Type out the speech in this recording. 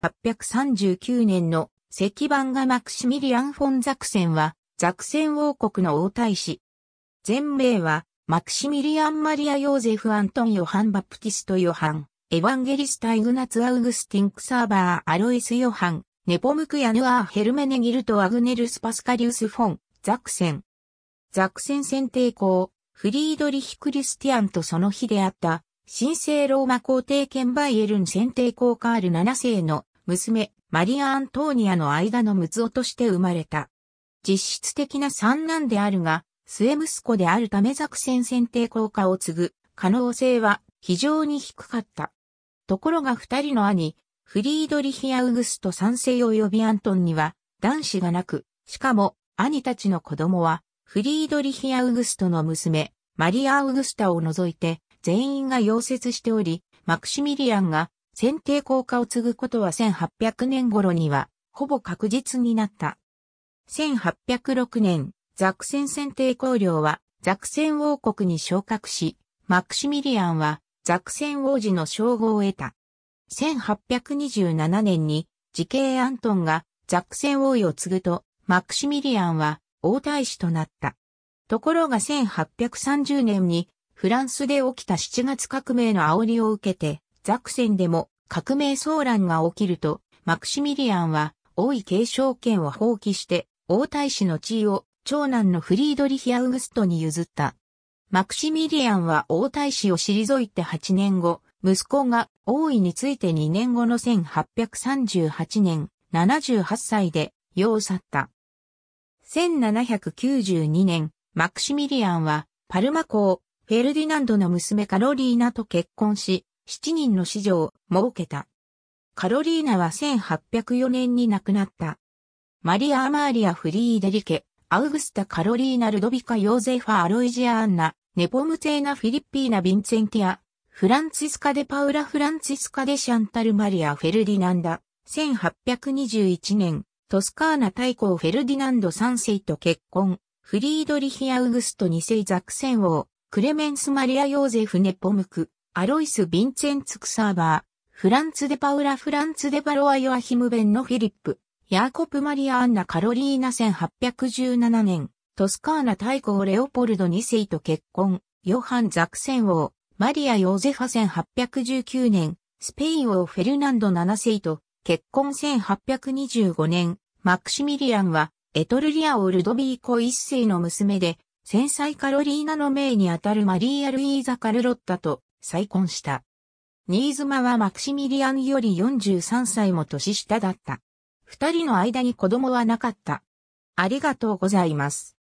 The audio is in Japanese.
8 3 9年の石版画マクシミリアン・フォン・ザクセンは、ザクセン王国の王太子。全名は、マクシミリアン・マリア・ヨーゼフ・アントン・ヨハン・バプティスト・ヨハン、エヴァンゲリスタ・イグナツ・アウグスティンク・サーバー・アロイス・ヨハン、ネポムク・ヤヌアー・ヘルメネギルト・アグネルス・パスカリウス・フォン、ザクセン。ザクセン選定校、フリードリヒ・クリスティアンとその日であった、神聖ローマ皇帝兼バイエルン選定校カール7世の娘、マリア・アントーニアの間の六男として生まれた。実質的な三男であるが、末息子であるため作戦選定効果を継ぐ可能性は非常に低かった。ところが二人の兄、フリードリヒ・アウグスト三世及びアントンには男子がなく、しかも兄たちの子供はフリードリヒ・アウグストの娘、マリア・アウグスタを除いて全員が溶接しており、マクシミリアンが選定効果を継ぐことは1800年頃には、ほぼ確実になった。1806年、ザクセン選定公領は、ザクセン王国に昇格し、マクシミリアンは、ザクセン王子の称号を得た。1827年に、時系アントンが、ザクセン王位を継ぐと、マクシミリアンは、王太子となった。ところが1830年に、フランスで起きた7月革命の煽りを受けて、ザクセンでも革命騒乱が起きると、マクシミリアンは王位継承権を放棄して王太子の地位を長男のフリードリヒ・アウグストに譲った。マクシミリアンは王太子を退いて8年後、息子が王位について2年後の1838年、78歳で、世を去った。1792年、マクシミリアンは、パルマ公、フェルディナンドの娘カロリーナと結婚し、7人の子女を設けた。カロリーナは1804年に亡くなった。マリア・アマーリア・フリーデリケ、アウグスタ・カロリーナ・ルドビカ・ヨーゼファ・アロイジア・アンナ、ネポムテーナ・フィリッピーナ・ヴィンツェンティア、フランツィスカ・デ・パウラ・フランツィスカ・デ・シャンタル・マリア・フェルディナンダ、1821年、トスカーナ大公フェルディナンド3世と結婚、フリードリヒ・アウグスト2世ザクセン王、クレメンス・マリア・ヨーゼフ・ネポムク、アロイス・ヴィンチェンツ・クサーバー、フランツ・デ・パウラ・フランツ・デ・バロア・ヨアヒム・ベンのフィリップ、ヤーコプ・マリア・アンナ・カロリーナ1817年、トスカーナ大公レオポルド2世と結婚、ヨハン・ザクセン王、マリア・ヨーゼファ1819年、スペイン王フェルナンド7世と結婚1825年、マクシミリアンはエトルリアオルドビーコ1世の娘で、戦災カロリーナの命にあたるマリーア・ルイーザ・カルロッタと再婚した。新妻はマクシミリアンより43歳も年下だった。二人の間に子供はなかった。ありがとうございます。